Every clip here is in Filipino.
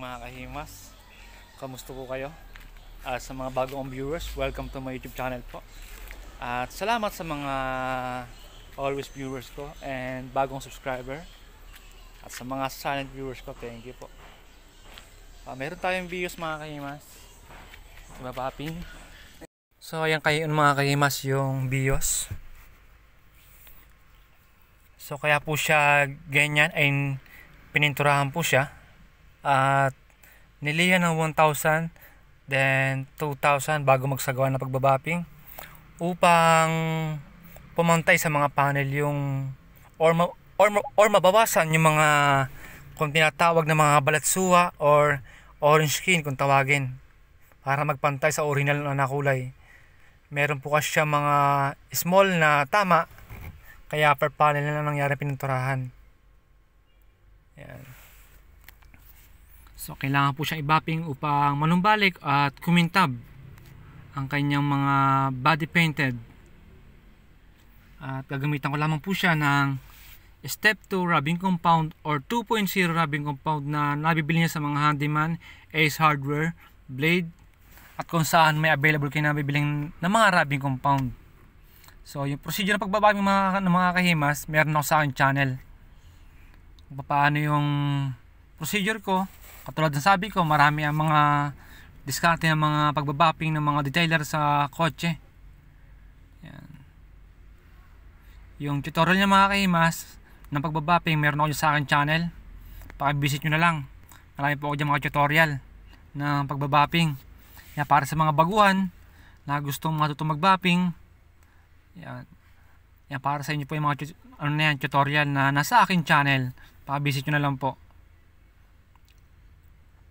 mga kahimas kamusta ko kayo uh, sa mga bagong viewers welcome to my youtube channel po at salamat sa mga always viewers ko and bagong subscriber at sa mga silent viewers ko thank you po uh, meron tayong videos mga kahimas diba so ayan kayo ano, mga kahimas yung bios So kaya po siya ganyan ay pininturahan po siya at nilihan ng 1,000 then 2,000 bago magsagawa ng pagbabapping upang pumantay sa mga panel yung or, ma, or, or mabawasan yung mga kung tinatawag na mga balatsuha or orange skin kung tawagin para magpantay sa original na nakulay. Meron po kasi siya mga small na tama kaya per panel na lang nangyari pininturahan. Yan. So kailangan po siyang i-bapping upang manumbalik at kumintab ang kanyang mga body painted. At gagamitan ko lamang po siya ng step 2 rubbing compound or 2.0 rubbing compound na nabibili niya sa mga handyman, Ace Hardware, Blade at kung saan may available kayo na ng mga rubbing compound. So yung procedure ng pagbabag ng mga, ng mga kahimas, meron ako sa akin channel. Paano yung procedure ko Katulad ng sabi ko, marami ang mga diskarte ng mga pagbabapping ng mga detailer sa kotse. Yan. Yung tutorial niya mga kaimas ng pagbabapping, meron ako sa akin channel. Pakivisit nyo na lang. Marami po ako dyan mga tutorial ng pagbabapping. Yan, para sa mga baguhan na gustong matutong magbapping. Yan. Yan, para sa inyo po yung mga ano na yan, tutorial na nasa akin channel. Pakivisit nyo na lang po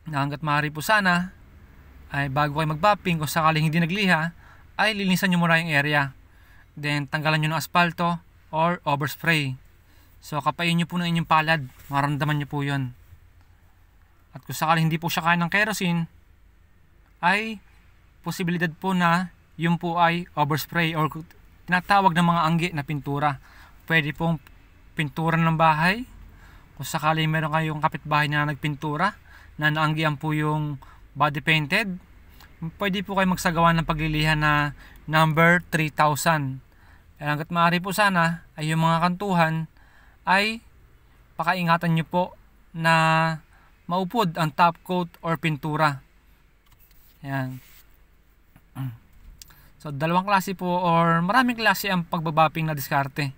na hanggat maaari po sana ay bago kayo magbapping kung sakaling hindi nagliha ay lilinisan nyo muna yung area then tanggalan nyo ng asfalto or overspray so kapain nyo po ng inyong palad maramdaman nyo po yon at kung sakaling hindi po siya kaya ng kerosene ay posibilidad po na yun po ay overspray or tinatawag ng mga anggi na pintura pwede pong pintura ng bahay kung sakaling meron kayong kapitbahay na nagpintura na naanggihan po yung body painted, pwede po kayo magsagawa ng paglilihan na number 3,000. Kaya hanggat maaari po sana ay yung mga kantuhan ay pakaingatan nyo po na maupod ang top coat or pintura. Ayan. So, dalawang klase po or maraming klase ang pagbabaping na diskarte.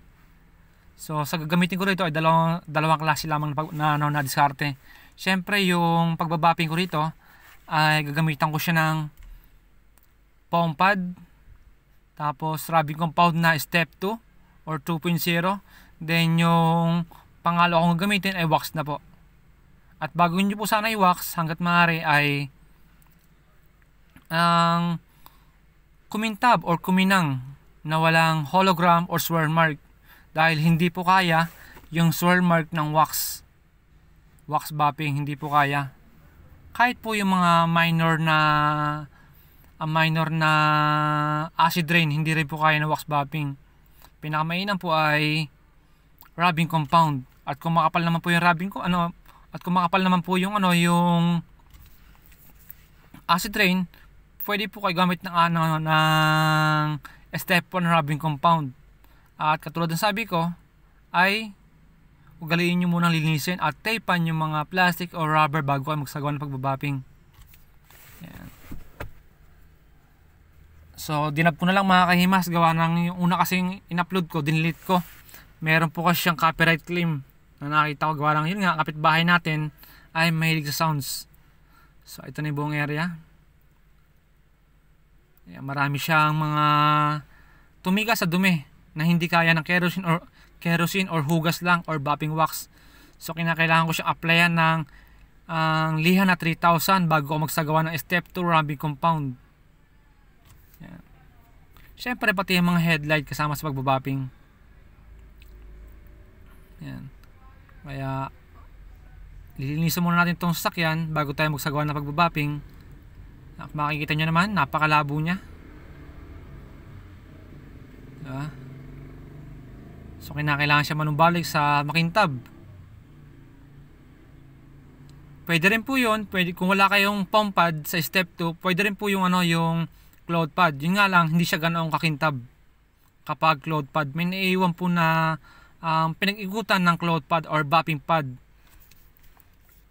So, sa gagamitin ko rito ay dalawang, dalawang klase lamang na, na, na, na diskarte syempre yung pagbabapping ko rito, ay gagamitan ko siya ng foam pad. Tapos, rubbing compound na step 2 or 2.0. Then, yung pangalo kong gagamitin ay wax na po. At bago nyo po sana i-wax, hanggat maaari ay ang um, kumintab or kuminang na walang hologram or swirl mark dahil hindi po kaya yung swirl mark ng wax wax bopping hindi po kaya kahit po yung mga minor na a ah, minor na acid rain hindi rin po kaya ng wax bopping pinakamainam po ay rubbing compound at kung makapal naman po yung rubbing ko ano at kung makapal naman po yung ano yung acid rain pwede po kayo gamit ng ano ng step on rubbing compound at katulad ng sabi ko ay ugaliin nyo munang linisin at tapean yung mga plastic or rubber bago kayo magsagawa ng pagbabapping. Yan. So, dinab ko na lang mga kahimas. Gawa ng yung una kasing in-upload ko, dinilit ko. Meron po kasi siyang copyright claim na nakita ko. Gawa lang yun nga, kapitbahay natin ay mahilig sa sounds. So, ito na yung buong area. Ayan, marami siyang mga tumiga sa dumi na hindi kaya ng kerosene or kerosene or hugas lang or bapping wax. So kinakailangan ko siyang applyan ng ang uh, liha na 3,000 bago ako magsagawa ng step 2 rubbing compound. Yan. Siyempre pati yung mga headlight kasama sa pagbabapping. Yan. Kaya lilinisan muna natin itong sakyan bago tayo magsagawa ng pagbabapping. Makikita nyo naman, napakalabo niya. So kinakailangan siya manumbalik sa makintab. Pwede rin po 'yon, pwede kung wala kayong pump pad sa step 2, pwede rin po yung ano yung cloud pad. Yun nga lang hindi siya ganoong kakintab kapag cloud pad. May naiiwan po na um, pinag-igutan ng cloud pad or bopping pad.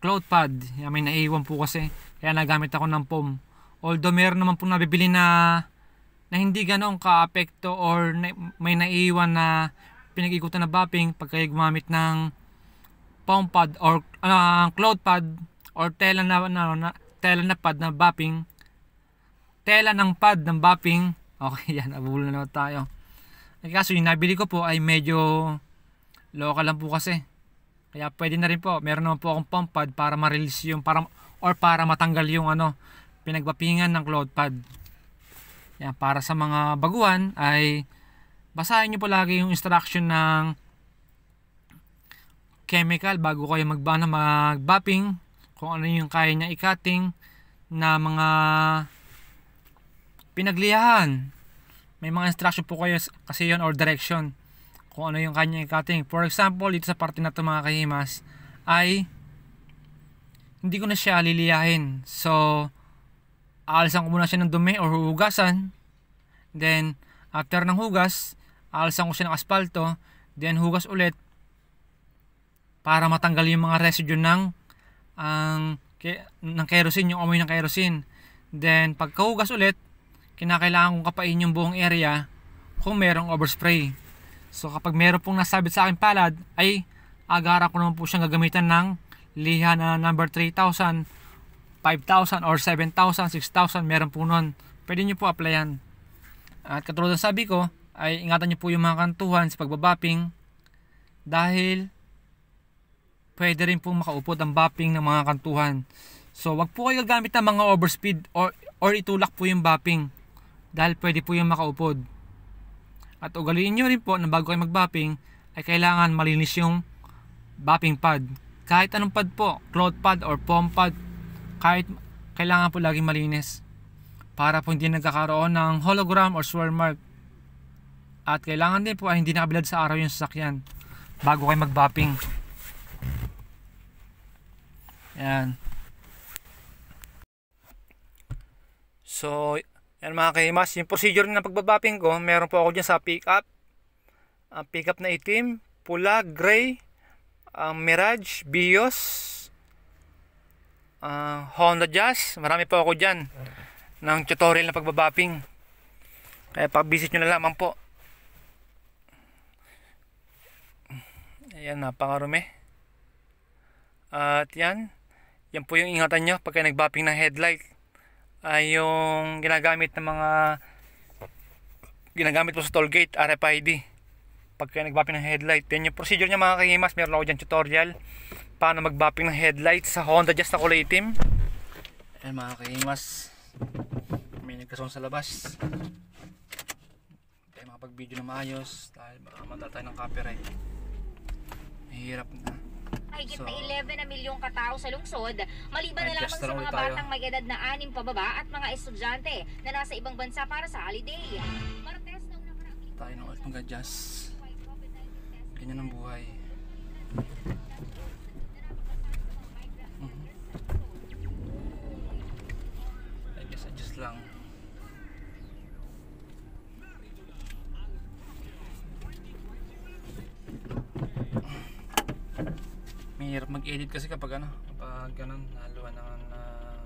Cloud pad, yan, may naiiwan po kasi. Kaya nagamit ako ng POM. Although meron naman po nabibili na na hindi ganoong kaapekto or may naiiwan na pinag-ikutan na bapping pagka gumamit ng foam pad or uh, cloud pad or tela na, na, ano, na tela na pad na bapping tela ng pad ng bapping okay yan abulo na naman tayo ay eh, kaso yung nabili ko po ay medyo local lang po kasi kaya pwede na rin po meron naman po akong foam pad para ma-release yung para, or para matanggal yung ano pinagbapingan ng cloud pad yan para sa mga baguhan ay basahin nyo po lagi yung instruction ng chemical bago kayo magbana magbapping kung ano yung kaya niya i-cutting na mga pinagliyahan may mga instruction po kayo kasi yon or direction kung ano yung kanya i-cutting for example dito sa parte na ito mga kahimas ay hindi ko na siya liliyahin so aalisan ko muna siya ng dumi or hugasan then after ng hugas alisan ko siya ng aspalto, then hugas ulit para matanggal yung mga residue ng ang ke, ng kerosene, yung amoy ng kerosene. Then pagkahugas ulit, kinakailangan kong kapain yung buong area kung merong overspray. So kapag meron pong nasabit sa akin palad, ay agara ko naman po siyang gagamitan ng liha na number 3,000 5,000 or 7,000, 6,000 meron po nun. Pwede nyo po apply yan. At katulad ng sabi ko, ay ingatan niyo po yung mga kantuhan sa pagbabapping dahil pwede rin po makaupod ang bapping ng mga kantuhan. So wag po kayo gagamit ng mga overspeed or, or itulak po yung bapping dahil pwede po yung makaupod. At ugaliin nyo rin po na bago kayo magbapping ay kailangan malinis yung bapping pad. Kahit anong pad po, cloth pad or foam pad, kahit kailangan po laging malinis para po hindi nagkakaroon ng hologram or swirl mark at kailangan din po ay hindi nakabilad sa araw yung sasakyan bago kayo mag-bopping. Ayan. So, yan mga kahimas, yung procedure ng pagbabapping ko, meron po ako dyan sa pickup. Ang uh, pickup na itim, pula, gray, ang uh, Mirage, Bios, uh, Honda Jazz. Marami po ako dyan ng tutorial na pagbabapping. Kaya pag-visit nyo na lamang po. Ayan, napakarumi. At yan, yan po yung ingatan nyo pagka nagbapping ng headlight ay yung ginagamit ng mga ginagamit po sa toll gate RFID pagka nagbapping ng headlight yan yung procedure niya mga kahimas meron ako dyan tutorial paano magbapping ng headlight sa Honda Jazz na kulay itim ayan mga kahimas may nagkasoon sa labas tayo pag video na maayos dahil baka matala ng copyright Hirap na. Higit so, na 11 na milyong katao sa lungsod, maliban na lamang sa mga batang may edad na 6 pababa at mga estudyante na nasa ibang bansa para sa holiday. Martes na nakaraang tayo ng Altong Gadjas. Ganyan ang buhay. Mm -hmm. I just lang. hirap mag-edit kasi kapag ano, kapag ganun, haluan ng uh,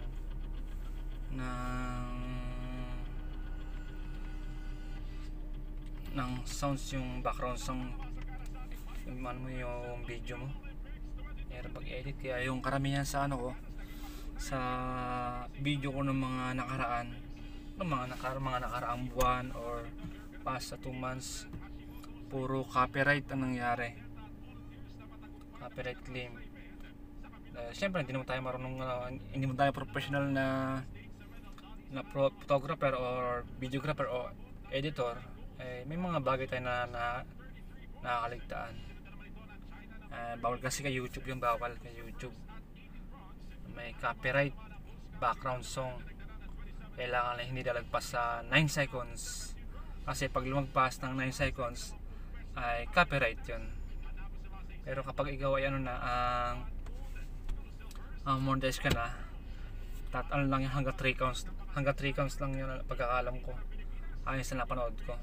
ng ng sounds yung background song yung man mo yung video mo hirap mag-edit kaya yung karamihan sa ano ko sa video ko ng mga nakaraan ng mga, nakara mga nakaraang buwan or past 2 months puro copyright ang nangyari copyright claim. Uh, Siyempre, hindi naman tayo marunong, uh, hindi naman tayo professional na na photographer or videographer or editor. Eh, may mga bagay tayo na, na nakakaligtaan. Uh, bawal kasi kay YouTube yung bawal kay YouTube. May copyright, background song. Kailangan na hindi dalagpas sa 9 seconds. Kasi pag lumagpas ng 9 seconds, ay copyright yun. Pero kapag ikaw ay ano na ang uh, monetize ka na, tat ano lang yung hanggang 3 counts, hanggang 3 counts lang yun pagkakalam ko. Ayos na napanood ko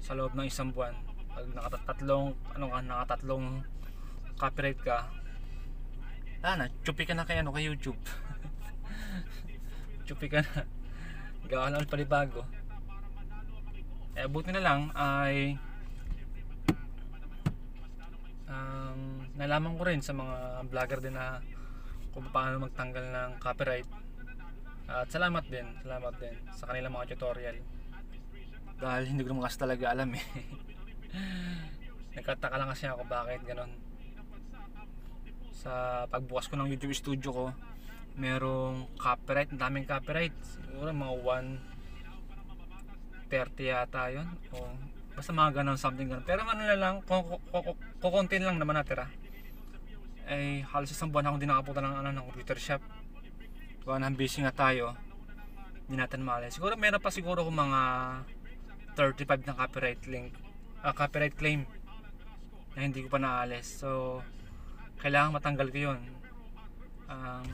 sa loob ng isang buwan pag nakatatlong ano ka nakatatlong copyright ka ah na chupi ka na kay ano kay YouTube chupi ka na gawa na ulit palibago eh buti na lang ay um, nalaman ko rin sa mga vlogger din na kung paano magtanggal ng copyright at salamat din salamat din sa kanilang mga tutorial dahil hindi ko naman kasi talaga alam eh nagkataka lang kasi ako bakit ganon sa pagbukas ko ng youtube studio ko merong copyright ang daming copyright siguro mga 1 30 yata yun o Basta mga ganun, something ganun. Pero ano na lang, kukuntin lang naman natira. Ay, eh, halos isang buwan akong di ng, ano, ng computer shop. Gawa na busy nga tayo. Hindi natin maalay. Siguro meron pa siguro kung mga 35 na copyright link, uh, copyright claim na hindi ko pa naalis. So, kailangan matanggal ko yun. Um,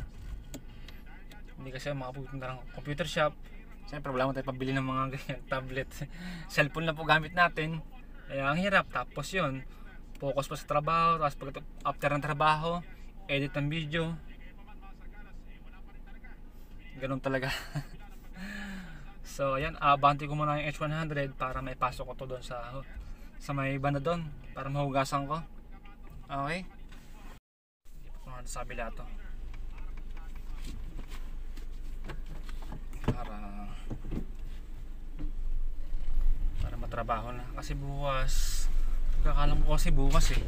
hindi kasi makapunta ng computer shop Siyempre wala mo tayo pabili ng mga ganyan tablet. Cellphone lang po gamit natin. Ay, ang hirap. Tapos yun, focus pa sa trabaho. Tapos pag after ng trabaho, edit ng video. Ganun talaga. so ayan, abante ko muna yung H100 para may pasok ko to doon sa sa may banda doon para mahugasan ko. Okay? Ano sabi lahat to? Oh. Para trabaho na. Kasi bukas, kakalam ko kasi bukas eh,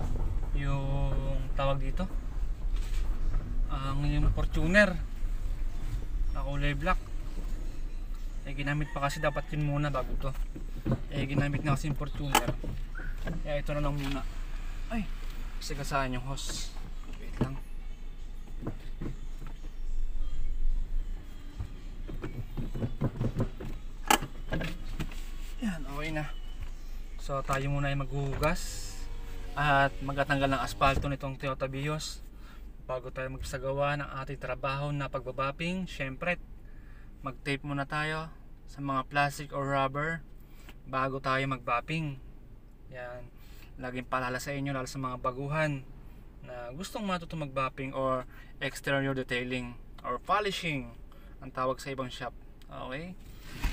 yung tawag dito, ang yung Fortuner na kulay black. Eh, ginamit pa kasi dapat yun muna bago to. Eh, ginamit na kasi yung Fortuner. Kaya ito na lang muna. Ay, kasi kasaan yung hose. So tayo muna ay maghuhugas at magtatanggal ng aspalto nitong Toyota Vios bago tayo magsagawa ng ating trabaho na pagbabapping. Syempre, mag-tape muna tayo sa mga plastic or rubber bago tayo magbapping. Yan. Laging paalala sa inyo lalo sa mga baguhan na gustong matuto magbapping or exterior detailing or polishing ang tawag sa ibang shop. Okay?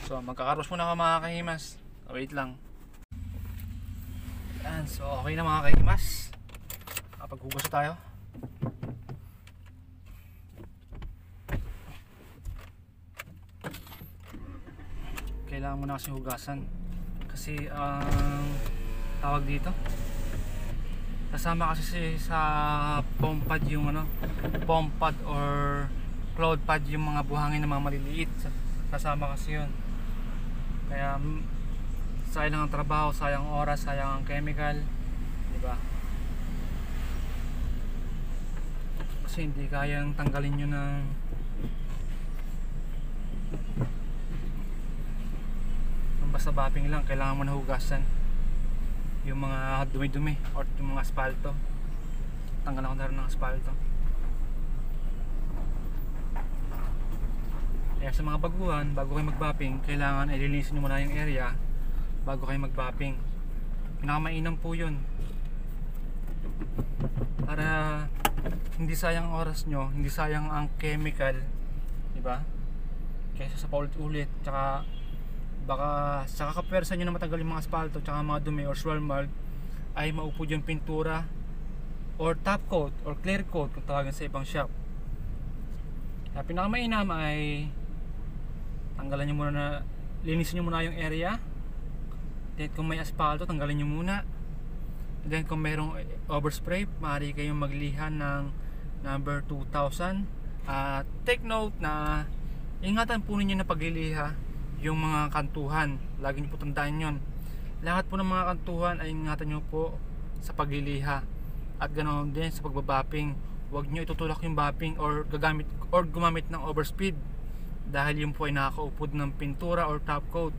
So magkakaros muna ako mga kahimas. Wait lang. Ayan, so okay na mga kaimas. Kapaghugas tayo. Kailangan muna na kasi hugasan. Kasi ang uh, tawag dito, kasama kasi sa pompad yung ano, pompad or cloud pad yung mga buhangin na mga maliliit. Kasama kasi yun. Kaya sayang ang trabaho, sayang oras, sayang ang chemical, di ba? Kasi hindi kayang tanggalin nyo ng basta bapping lang, kailangan mo nahugasan yung mga dumi-dumi or yung mga aspalto tanggal ako na ng aspalto kaya sa mga baguhan, bago kayo mag-bapping kailangan ililinisin nyo muna yung area bago kayo mag -bopping. pinakamainam po yun para hindi sayang oras nyo hindi sayang ang chemical di ba kaysa sa paulit-ulit tsaka baka sa kakapwersa nyo na matagal yung mga asfalto tsaka mga dumi or swirl mark ay maupo yung pintura or top coat or clear coat kung tawagin sa ibang shop kaya pinakamainam ay tanggalan nyo muna na linisin nyo muna yung area Then kung may aspalto, tanggalin nyo muna. Then kung mayroong overspray, maaari kayong magliha ng number 2000. At uh, take note na ingatan po ninyo na pagliliha yung mga kantuhan. Lagi nyo po tandaan yon. Lahat po ng mga kantuhan ay ingatan nyo po sa pagliliha. At ganoon din sa pagbabapping. Huwag nyo itutulak yung bapping or, gagamit, or gumamit ng overspeed dahil yun po ay nakakaupod ng pintura or top coat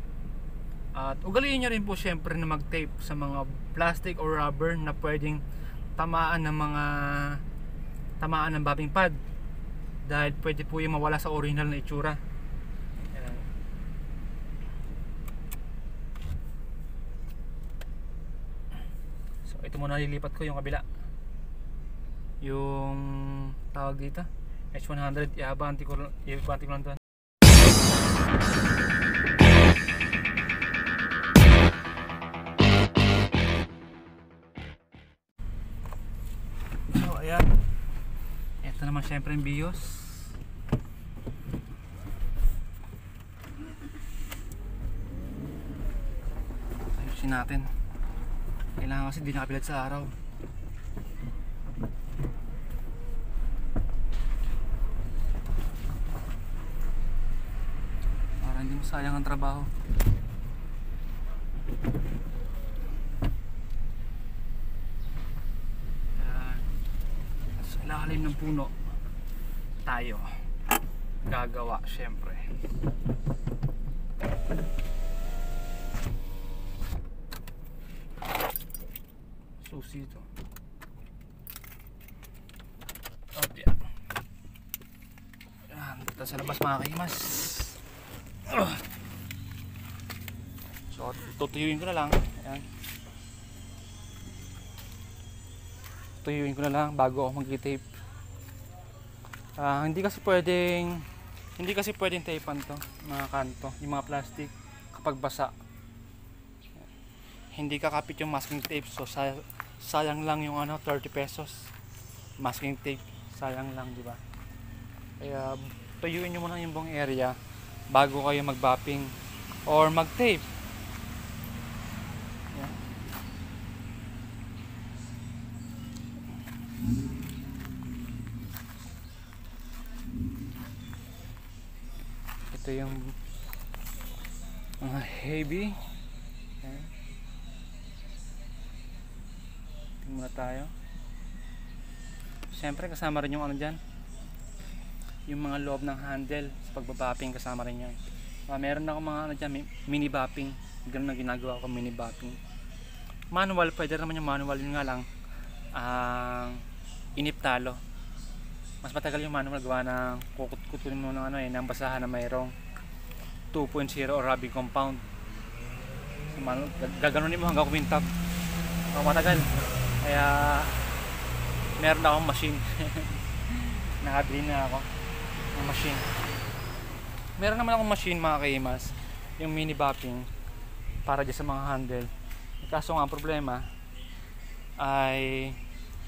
at ugaliin nyo rin po syempre na mag-tape sa mga plastic or rubber na pwedeng tamaan ng mga tamaan ng bobbing pad dahil pwede po yung mawala sa original na itsura so ito muna lilipat ko yung kabila yung tawag dito H100 ihabanti ko, ihabanti ko lang doon ayan ito naman syempre yung bios ayusin natin kailangan kasi hindi nakapilad sa araw para hindi masayang ang trabaho ilalim ng puno tayo gagawa syempre susi ito at yan yan punta sa labas mga kaimas so tutuyuin ko na lang ayan tuyuin ko na lang bago ako mag-tape uh, hindi kasi pwedeng hindi kasi pwedeng tapean to mga kanto yung mga plastic kapag basa hindi kakapit yung masking tape so say sayang lang yung ano 30 pesos masking tape sayang lang di ba kaya tuyuin nyo muna yung buong area bago kayo magbapping or magtape ito yung mga heavy ayan tingin muna tayo syempre kasama rin yung ano dyan yung mga loob ng handle sa pagbabapping kasama rin yan uh, ah, meron ako mga ano dyan mini bapping ganun na ginagawa ko mini bapping manual pwede naman yung manual yun nga lang ang uh, inip talo mas matagal yung manual gawa ng kukutunin mo ng ano eh ng basahan na mayroong 2.0 or rubbing compound so, manual, gaganunin mo hanggang kumintap oh, matagal kaya meron na akong machine nakabili na ako ng machine meron naman akong machine mga kaimas yung mini bopping para dyan sa mga handle kaso nga ang problema ay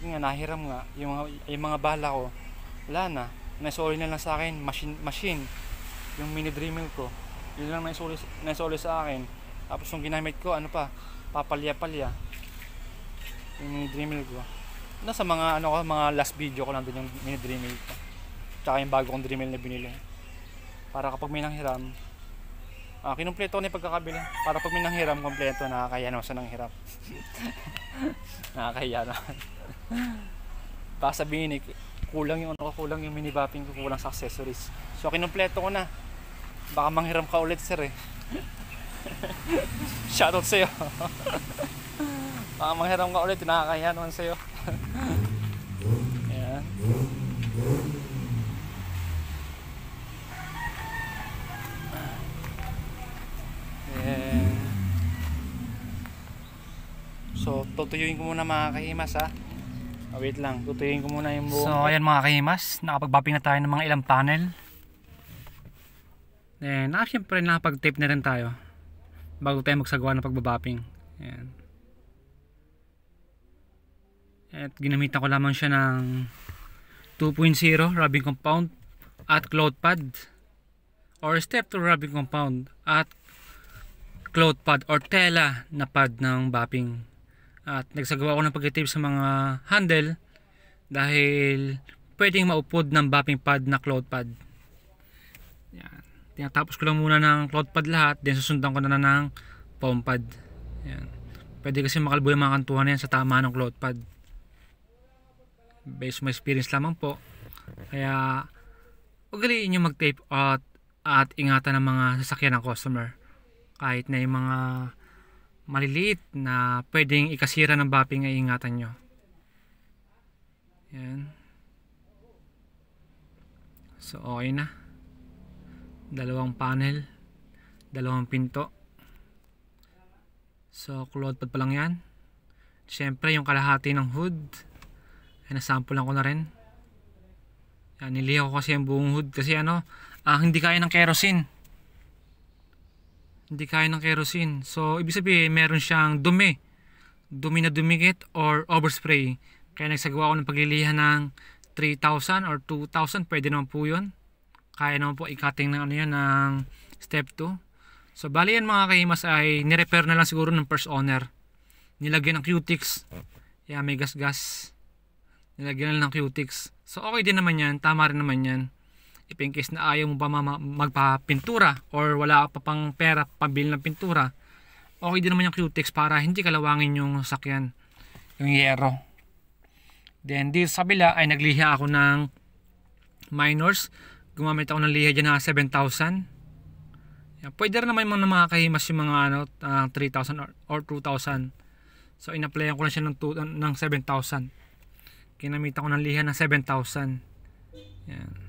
nga nahiram nga yung, yung mga bala ko wala na naisoli na lang sa akin machine machine yung mini Dremel ko yun lang naisoli, naisoli sa akin tapos yung ginamit ko ano pa papalya-palya yung mini Dremel ko nasa mga ano ko mga last video ko nandun yung mini Dremel ko tsaka yung bago kong Dremel na binili para kapag may nanghiram Ah, kinumpleto ko na yung pagkakabila. Para pag may nanghiram, kompleto. Nakakaya naman sa ng hirap. nakakaya naman. Baka sabihin, ni kulang yung ano ko, kulang yung mini bapping ko, kulang sa accessories. So kinumpleto ko na. Baka manghiram ka ulit sir eh. Shoutout sa'yo. Baka manghiram ka ulit, nakakahiya naman sa'yo. Ayan. Then, so, tutuyuin ko muna mga kahimas ha. Oh, wait lang, tutuyin ko muna yung buong. So ayan mga kahimas, nakapagbapping na tayo ng mga ilang panel. Then, ah, syempre nakapag-tape na rin tayo bago tayo magsagawa ng pagbabapping. Ayan. At ginamitan ko lamang siya ng 2.0 rubbing compound at cloth pad or step to rubbing compound at cloth pad or tela na pad ng bapping at nagsagawa ako ng pag-tape sa mga handle dahil pwedeng maupod ng bopping pad na cloud pad. Yan. Tinatapos ko lang muna ng cloud pad lahat, then susundan ko na, na ng foam pad. Yan. Pwede kasi makalbo yung mga kantuhan yan sa tama ng cloud pad. Based on my experience lamang po. Kaya, ugaliin nyo mag-tape out at ingatan ng mga sasakyan ng customer. Kahit na yung mga maliliit na pwedeng ikasira ng bapping ng ingatan nyo. Yan. So, okay na. Dalawang panel. Dalawang pinto. So, cloudpad pa lang yan. Siyempre, yung kalahati ng hood. Ay, nasample lang ko na rin. Yan, niliha ko kasi yung buong hood. Kasi ano, ah, hindi kaya ng kerosene hindi kaya ng kerosene. So, ibig sabihin, meron siyang dumi. Dumi na dumikit or overspray. Kaya nagsagawa ako ng paglilihan ng 3,000 or 2,000. Pwede naman po yun. Kaya naman po i-cutting ng, ano yun, ng step 2. So, bali yan mga kaimas ay nirepair na lang siguro ng first owner. Nilagyan ng cutix. Yeah, may gas-gas. Nilagyan lang ng cutix. So, okay din naman yan. Tama rin naman yan if in case na ayaw mo pa magpapintura or wala ka pa pang pera pabil ng pintura okay din naman yung cutex para hindi kalawangin yung sakyan yung yero then dito sa bila ay nagliha ako ng minors gumamit ako ng liha dyan na 7,000 yan, pwede rin naman mga makakahimas yung mga ano, uh, ah, 3,000 or, or 2,000 so in ko na siya ng, ng 7,000 kinamita ko ng liha ng 7,000 yan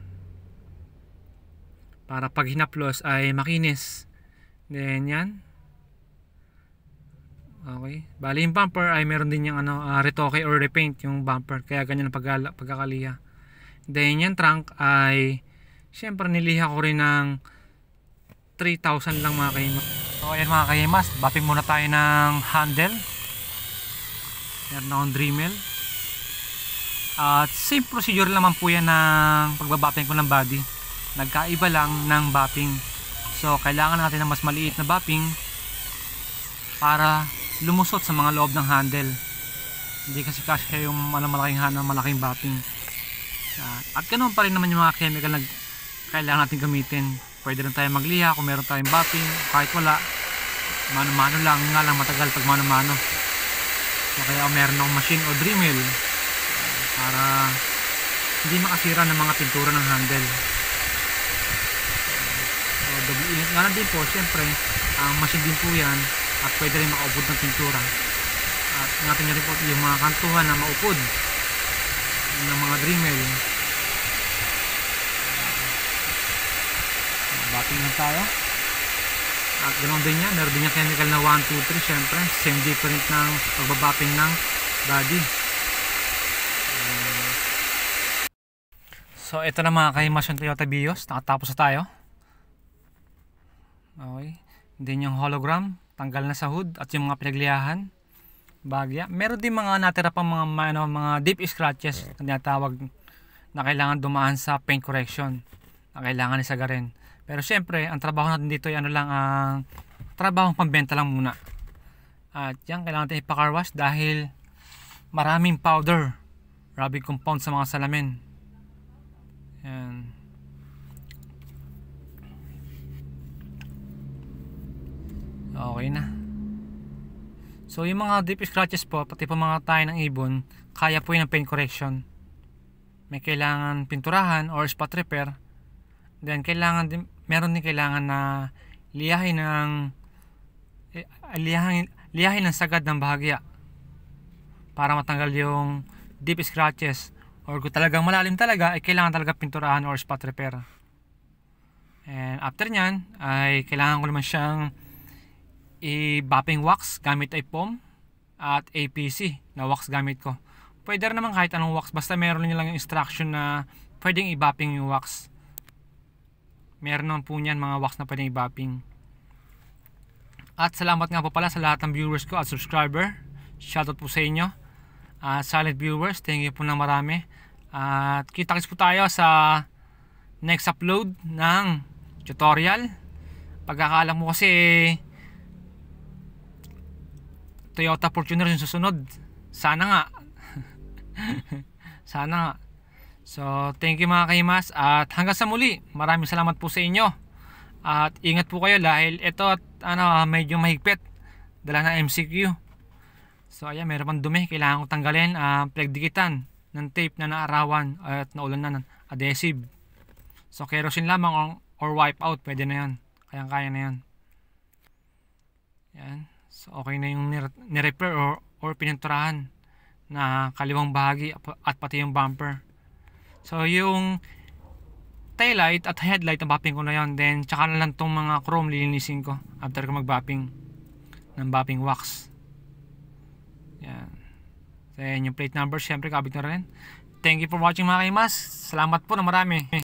para pag hinaplos ay makinis then yan okay bali yung bumper ay meron din yung ano, uh, retoke or repaint yung bumper kaya ganyan ang pag pagkakaliha then yan trunk ay syempre niliha ko rin ng 3,000 lang mga kaimas so ayan mga kaimas bapping muna tayo ng handle meron akong Dremel at same procedure naman po yan ng pagbabapping ko ng body nagkaiba lang ng bapping so kailangan natin ng mas maliit na bapping para lumusot sa mga loob ng handle hindi kasi kasya yung ano, malaking hana malaking bapping ah, at ganoon pa rin naman yung mga chemical na kailangan natin gamitin pwede rin tayo magliha kung meron tayong bapping kahit wala mano-mano lang nga lang matagal pag mano-mano so kaya meron akong machine o dremel ah, para hindi makasira ng mga pintura ng handle double init. Ganon din po, siyempre, uh, machine din po yan at pwede rin makaupod ng pintura. At ingatan nyo rin po yung mga kantuhan na maupod ng mga Dremel. Bating lang tayo. At ganoon din yan. Meron din yung chemical na 1, 2, 3. Siyempre, same different ng pagbabapping ng body. So, ito na mga kaimas yung Toyota Vios. Nakatapos na tayo. Okay. Then yung hologram, tanggal na sa hood at yung mga pinagliyahan, bagya. Meron din mga natira pang mga ano, mga deep scratches na tinatawag na kailangan dumaan sa paint correction na kailangan isagarin. Pero syempre, ang trabaho natin dito ay ano lang ang trabaho pambenta lang muna. At yan, kailangan natin wash dahil maraming powder, rubbing compound sa mga salamin. Yan. okay na so yung mga deep scratches po pati po mga tayo ng ibon kaya po yun ng paint correction may kailangan pinturahan or spot repair then kailangan din, meron din kailangan na liyahin ng eh, liyahin, liyahin ng sagad ng bahagya para matanggal yung deep scratches or kung talagang malalim talaga ay eh, kailangan talaga pinturahan or spot repair and after nyan ay kailangan ko naman siyang i-bapping wax gamit ay POM at APC na wax gamit ko. Pwede rin naman kahit anong wax basta meron lang yung instruction na pwedeng i-bapping yung wax. Meron naman po niyan mga wax na pwedeng i-bapping. At salamat nga po pala sa lahat ng viewers ko at subscriber. Shoutout po sa inyo. Uh, silent viewers, thank you po na marami. At uh, kita po tayo sa next upload ng tutorial. Pagkakaalam mo kasi eh, Toyota Fortuner yung susunod. Sana nga. Sana nga. So, thank you mga kaimas. At hanggang sa muli, maraming salamat po sa inyo. At ingat po kayo dahil ito at ano, medyo mahigpit. Dala na MCQ. So, ayan, meron pang dumi. Kailangan ko tanggalin. Uh, ah, plagdikitan ng tape na naarawan at naulan na ng adhesive. So, kerosene lamang or, or wipe out. Pwede na yan. Kayang-kaya na yan. Yan okay na yung nirepair or, or pininturahan na kaliwang bahagi at pati yung bumper. So yung taillight at headlight ang bapping ko na yon then tsaka na lang tong mga chrome lilinisin ko after ko magbapping ng bapping wax. Yan. Then yung plate number syempre kabit na rin. Thank you for watching mga kaimas. Salamat po na marami.